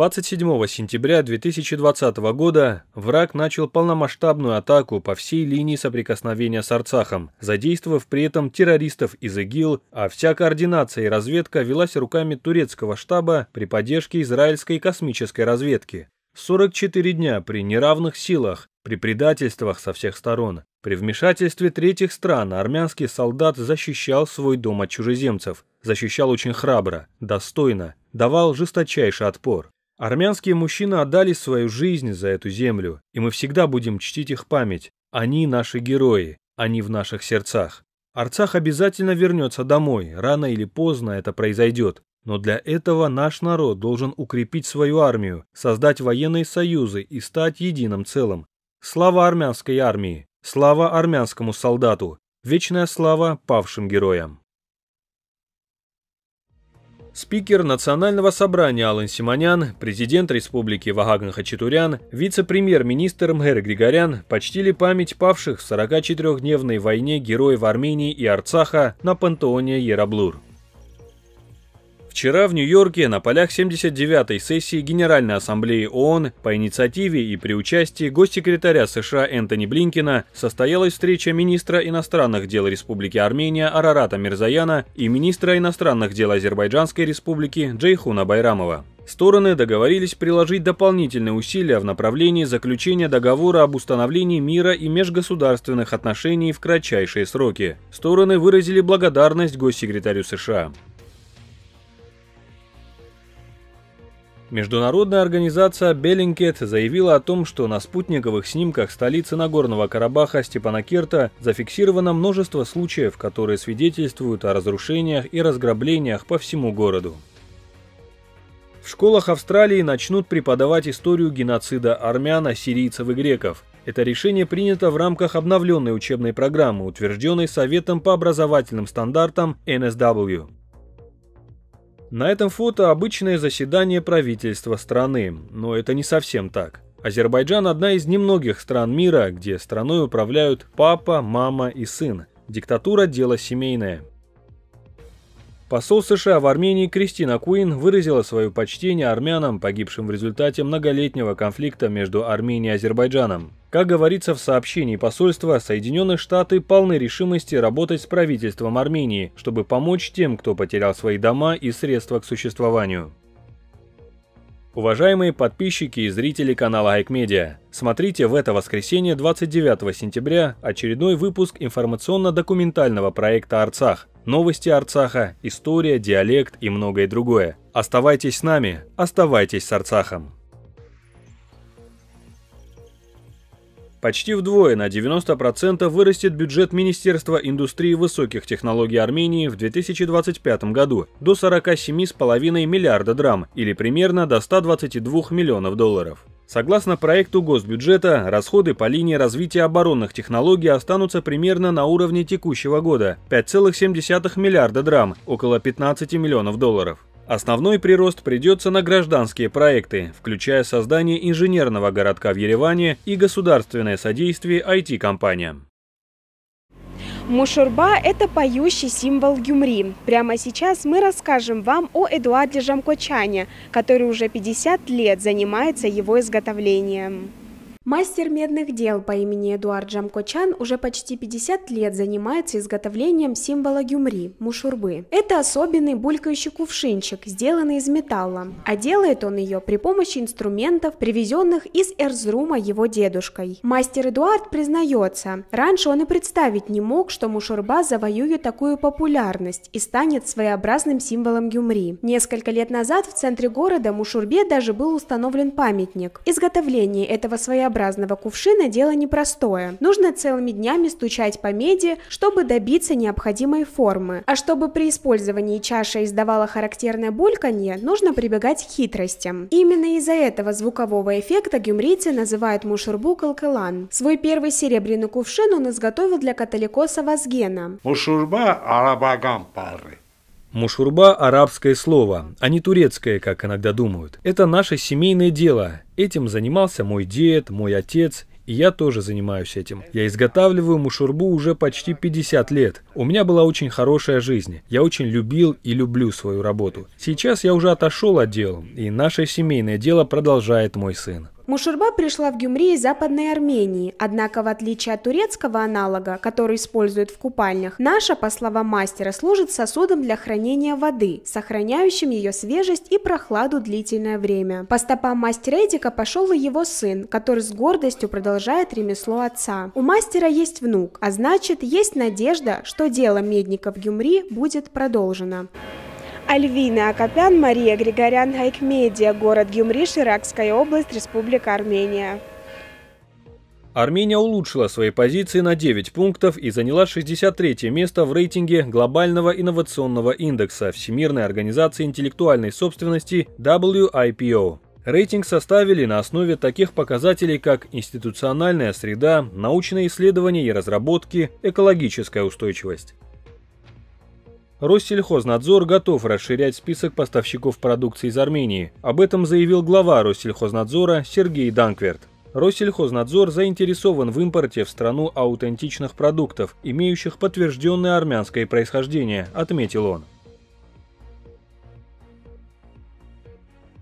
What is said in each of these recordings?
27 сентября 2020 года враг начал полномасштабную атаку по всей линии соприкосновения с Арцахом, задействовав при этом террористов из ИГИЛ, а вся координация и разведка велась руками турецкого штаба при поддержке израильской космической разведки. 44 дня при неравных силах, при предательствах со всех сторон. При вмешательстве третьих стран армянский солдат защищал свой дом от чужеземцев, защищал очень храбро, достойно, давал жесточайший отпор. Армянские мужчины отдали свою жизнь за эту землю, и мы всегда будем чтить их память. Они наши герои, они в наших сердцах. Арцах обязательно вернется домой, рано или поздно это произойдет. Но для этого наш народ должен укрепить свою армию, создать военные союзы и стать единым целым. Слава армянской армии! Слава армянскому солдату! Вечная слава павшим героям! Спикер Национального собрания Алан Симонян, президент Республики Вагаган Хачатурян, вице-премьер-министр Мгер Григорян почтили память павших в 44-дневной войне героев Армении и Арцаха на пантеоне Яраблур. Вчера в Нью-Йорке на полях 79-й сессии Генеральной Ассамблеи ООН по инициативе и при участии госсекретаря США Энтони Блинкина состоялась встреча министра иностранных дел Республики Армения Арарата Мирзаяна и министра иностранных дел Азербайджанской Республики Джейхуна Байрамова. Стороны договорились приложить дополнительные усилия в направлении заключения договора об установлении мира и межгосударственных отношений в кратчайшие сроки. Стороны выразили благодарность госсекретарю США. Международная организация Беллингкет заявила о том, что на спутниковых снимках столицы Нагорного Карабаха Степанакерта зафиксировано множество случаев, которые свидетельствуют о разрушениях и разграблениях по всему городу. В школах Австралии начнут преподавать историю геноцида армян, сирийцев и греков. Это решение принято в рамках обновленной учебной программы, утвержденной Советом по образовательным стандартам NSW. На этом фото обычное заседание правительства страны, но это не совсем так. Азербайджан – одна из немногих стран мира, где страной управляют папа, мама и сын. Диктатура – дело семейное. Посол США в Армении Кристина Куин выразила свое почтение армянам, погибшим в результате многолетнего конфликта между Арменией и Азербайджаном. Как говорится в сообщении посольства, Соединенные Штаты полны решимости работать с правительством Армении, чтобы помочь тем, кто потерял свои дома и средства к существованию. Уважаемые подписчики и зрители канала Айкмедиа, смотрите в это воскресенье 29 сентября очередной выпуск информационно-документального проекта «Арцах», Новости Арцаха, история, диалект и многое другое. Оставайтесь с нами, оставайтесь с Арцахом. Почти вдвое на 90% вырастет бюджет Министерства индустрии высоких технологий Армении в 2025 году до 47,5 миллиарда драм или примерно до 122 миллионов долларов. Согласно проекту госбюджета, расходы по линии развития оборонных технологий останутся примерно на уровне текущего года – 5,7 миллиарда драм, около 15 миллионов долларов. Основной прирост придется на гражданские проекты, включая создание инженерного городка в Ереване и государственное содействие IT-компаниям. Мушурба – это поющий символ Гюмри. Прямо сейчас мы расскажем вам о Эдуарде Жамкочане, который уже 50 лет занимается его изготовлением. Мастер медных дел по имени Эдуард Джамкочан уже почти 50 лет занимается изготовлением символа гюмри – мушурбы. Это особенный булькающий кувшинчик, сделанный из металла. А делает он ее при помощи инструментов, привезенных из Эрзрума его дедушкой. Мастер Эдуард признается, раньше он и представить не мог, что мушурба завоюет такую популярность и станет своеобразным символом гюмри. Несколько лет назад в центре города мушурбе даже был установлен памятник. Изготовление этого своеобразного своеобразного кувшина дело непростое. Нужно целыми днями стучать по меди, чтобы добиться необходимой формы. А чтобы при использовании чаша издавала характерное бульканье, нужно прибегать к хитростям. Именно из-за этого звукового эффекта гюмрийцы называют мушурбук алкалан. Свой первый серебряный кувшин он изготовил для католикоса Вазгена. Мушурба арабагам пары. Мушурба – арабское слово, а не турецкое, как иногда думают. Это наше семейное дело. Этим занимался мой дед, мой отец и я тоже занимаюсь этим. Я изготавливаю мушурбу уже почти 50 лет. У меня была очень хорошая жизнь. Я очень любил и люблю свою работу. Сейчас я уже отошел от дел, и наше семейное дело продолжает мой сын. Мушурба пришла в Гюмри из Западной Армении, однако в отличие от турецкого аналога, который используют в купальнях, наша, по словам мастера, служит сосудом для хранения воды, сохраняющим ее свежесть и прохладу длительное время. По стопам мастера Эдика пошел и его сын, который с гордостью продолжает ремесло отца. У мастера есть внук, а значит, есть надежда, что дело медников Гюмри будет продолжено. Альвина Акопян, Мария Григорян, Медиа, город Гюмриш, Иракская область, Республика Армения. Армения улучшила свои позиции на 9 пунктов и заняла 63 место в рейтинге глобального инновационного индекса Всемирной организации интеллектуальной собственности WIPO. Рейтинг составили на основе таких показателей, как институциональная среда, научные исследования и разработки, экологическая устойчивость. Россельхознадзор готов расширять список поставщиков продукции из Армении. Об этом заявил глава Россельхознадзора Сергей Данкверт. Россельхознадзор заинтересован в импорте в страну аутентичных продуктов, имеющих подтвержденное армянское происхождение, отметил он.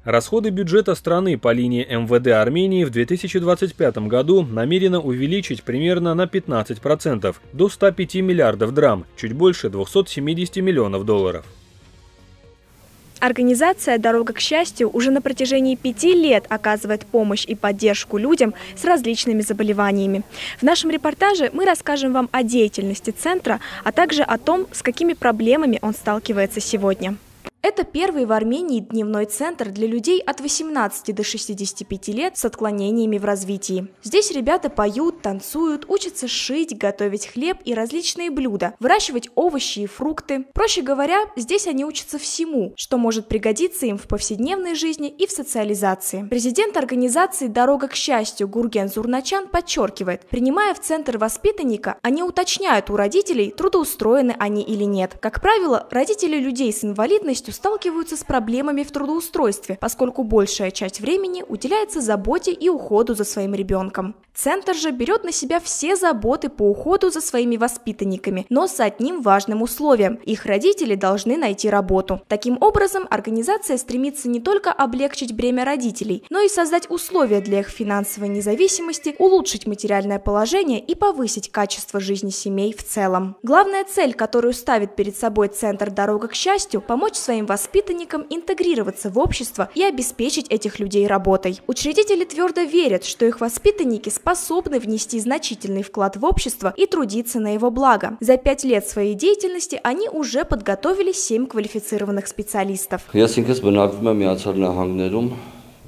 Расходы бюджета страны по линии МВД Армении в 2025 году намерено увеличить примерно на 15%, до 105 миллиардов драм, чуть больше 270 миллионов долларов. Организация «Дорога к счастью» уже на протяжении пяти лет оказывает помощь и поддержку людям с различными заболеваниями. В нашем репортаже мы расскажем вам о деятельности центра, а также о том, с какими проблемами он сталкивается сегодня. Это первый в Армении дневной центр для людей от 18 до 65 лет с отклонениями в развитии. Здесь ребята поют, танцуют, учатся шить, готовить хлеб и различные блюда, выращивать овощи и фрукты. Проще говоря, здесь они учатся всему, что может пригодиться им в повседневной жизни и в социализации. Президент организации «Дорога к счастью» Гурген Зурначан подчеркивает, принимая в центр воспитанника, они уточняют у родителей, трудоустроены они или нет. Как правило, родители людей с инвалидностью сталкиваются с проблемами в трудоустройстве, поскольку большая часть времени уделяется заботе и уходу за своим ребенком. Центр же берет на себя все заботы по уходу за своими воспитанниками, но с одним важным условием – их родители должны найти работу. Таким образом, организация стремится не только облегчить бремя родителей, но и создать условия для их финансовой независимости, улучшить материальное положение и повысить качество жизни семей в целом. Главная цель, которую ставит перед собой Центр «Дорога к счастью» – помочь своим своим воспитанникам интегрироваться в общество и обеспечить этих людей работой. Учредители твердо верят, что их воспитанники способны внести значительный вклад в общество и трудиться на его благо. За пять лет своей деятельности они уже подготовили семь квалифицированных специалистов. Я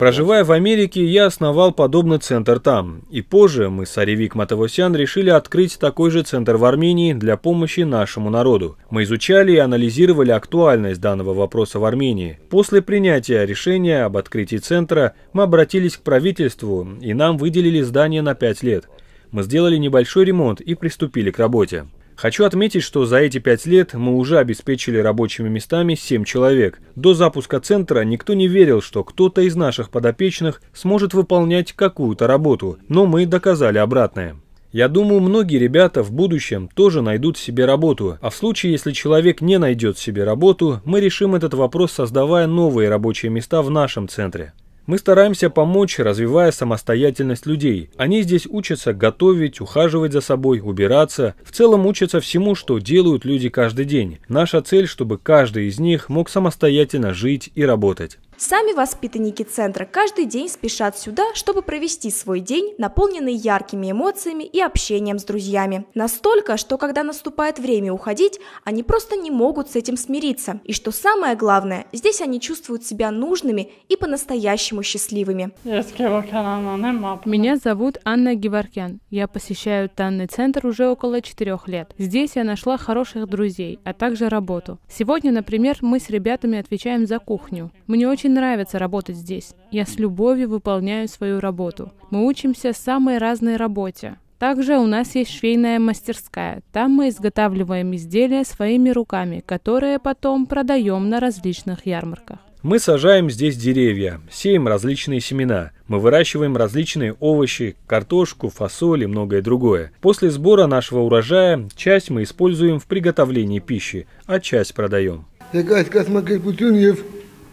Проживая в Америке, я основал подобный центр там, и позже мы с Аревик Матавосян решили открыть такой же центр в Армении для помощи нашему народу. Мы изучали и анализировали актуальность данного вопроса в Армении. После принятия решения об открытии центра мы обратились к правительству, и нам выделили здание на 5 лет. Мы сделали небольшой ремонт и приступили к работе. Хочу отметить, что за эти пять лет мы уже обеспечили рабочими местами семь человек. До запуска центра никто не верил, что кто-то из наших подопечных сможет выполнять какую-то работу, но мы доказали обратное. Я думаю, многие ребята в будущем тоже найдут себе работу, а в случае, если человек не найдет себе работу, мы решим этот вопрос, создавая новые рабочие места в нашем центре. Мы стараемся помочь, развивая самостоятельность людей. Они здесь учатся готовить, ухаживать за собой, убираться. В целом учатся всему, что делают люди каждый день. Наша цель, чтобы каждый из них мог самостоятельно жить и работать. Сами воспитанники центра каждый день спешат сюда, чтобы провести свой день, наполненный яркими эмоциями и общением с друзьями. Настолько, что когда наступает время уходить, они просто не могут с этим смириться. И что самое главное, здесь они чувствуют себя нужными и по-настоящему счастливыми. Меня зовут Анна Геворкян. Я посещаю данный центр уже около четырех лет. Здесь я нашла хороших друзей, а также работу. Сегодня, например, мы с ребятами отвечаем за кухню. Мне очень очень нравится работать здесь. Я с любовью выполняю свою работу. Мы учимся самой разной работе. Также у нас есть швейная мастерская. Там мы изготавливаем изделия своими руками, которые потом продаем на различных ярмарках. Мы сажаем здесь деревья, сеем различные семена. Мы выращиваем различные овощи, картошку, фасоль и многое другое. После сбора нашего урожая часть мы используем в приготовлении пищи, а часть продаем.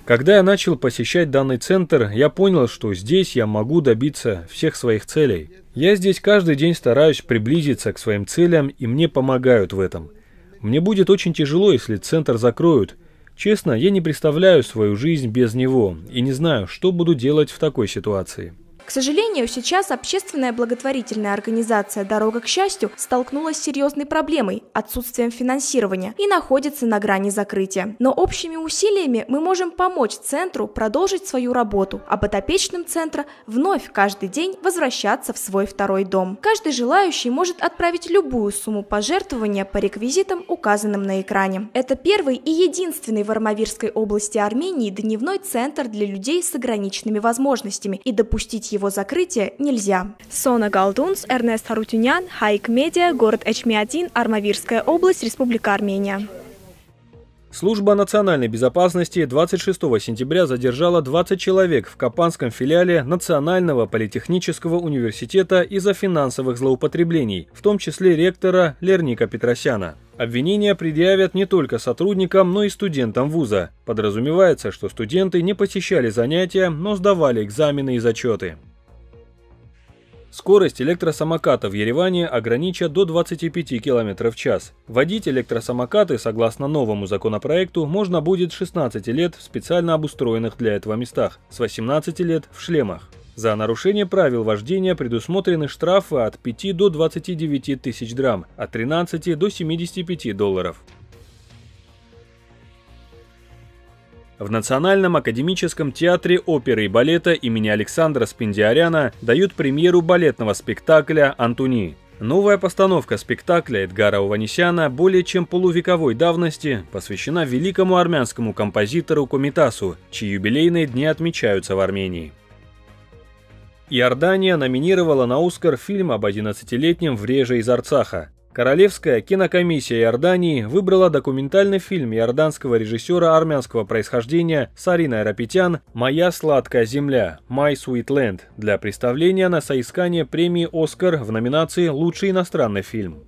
Когда я начал посещать данный центр, я понял, что здесь я могу добиться всех своих целей. Я здесь каждый день стараюсь приблизиться к своим целям, и мне помогают в этом. Мне будет очень тяжело, если центр закроют. Честно, я не представляю свою жизнь без него и не знаю, что буду делать в такой ситуации. К сожалению, сейчас общественная благотворительная организация «Дорога к счастью» столкнулась с серьезной проблемой – отсутствием финансирования и находится на грани закрытия. Но общими усилиями мы можем помочь центру продолжить свою работу, а подопечным центра вновь каждый день возвращаться в свой второй дом. Каждый желающий может отправить любую сумму пожертвования по реквизитам, указанным на экране. Это первый и единственный в Армавирской области Армении дневной центр для людей с ограниченными возможностями, и допустить его его закрытия нельзя. Сона Галдунс, Эрнест Харутюнян, Хайк Медиа, город Эчмиадин, Армавирская область, Республика Армения. Служба национальной безопасности 26 сентября задержала 20 человек в Капанском филиале Национального политехнического университета из-за финансовых злоупотреблений, в том числе ректора Лерника Петросяна. Обвинения предъявят не только сотрудникам, но и студентам вуза. Подразумевается, что студенты не посещали занятия, но сдавали экзамены и зачеты. Скорость электросамоката в Ереване ограничат до 25 км в час. Водить электросамокаты, согласно новому законопроекту, можно будет 16 лет в специально обустроенных для этого местах, с 18 лет в шлемах. За нарушение правил вождения предусмотрены штрафы от 5 до 29 тысяч драм, от 13 до 75 долларов. В Национальном академическом театре оперы и балета имени Александра Спиндиаряна дают премьеру балетного спектакля «Антуни». Новая постановка спектакля Эдгара Уванесяна более чем полувековой давности посвящена великому армянскому композитору Комитасу, чьи юбилейные дни отмечаются в Армении. Иордания номинировала на «Оскар» фильм об 11-летнем вреже из Арцаха. Королевская кинокомиссия Иордании выбрала документальный фильм иорданского режиссера армянского происхождения Сарина Рапетян «Моя сладкая земля» «My Sweet Land» для представления на соискание премии «Оскар» в номинации «Лучший иностранный фильм».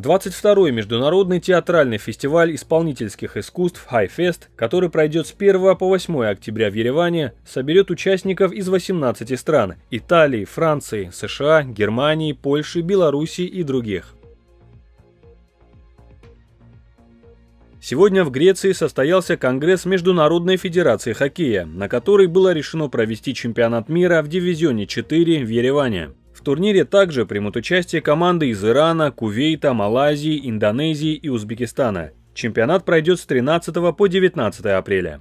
22-й международный театральный фестиваль исполнительских искусств «Хайфест», который пройдет с 1 по 8 октября в Ереване, соберет участников из 18 стран – Италии, Франции, США, Германии, Польши, Белоруссии и других. Сегодня в Греции состоялся Конгресс Международной Федерации Хоккея, на который было решено провести чемпионат мира в дивизионе 4 в Ереване. В турнире также примут участие команды из Ирана, Кувейта, Малайзии, Индонезии и Узбекистана. Чемпионат пройдет с 13 по 19 апреля.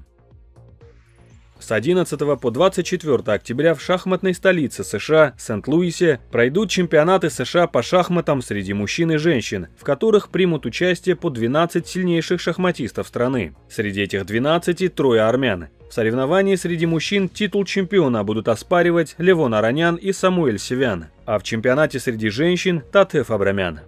С 11 по 24 октября в шахматной столице США Сент-Луисе пройдут чемпионаты США по шахматам среди мужчин и женщин, в которых примут участие по 12 сильнейших шахматистов страны. Среди этих 12 трое армян. В соревновании среди мужчин титул чемпиона будут оспаривать Левон Аронян и Самуэль Севян, а в чемпионате среди женщин Татеф Абрамян.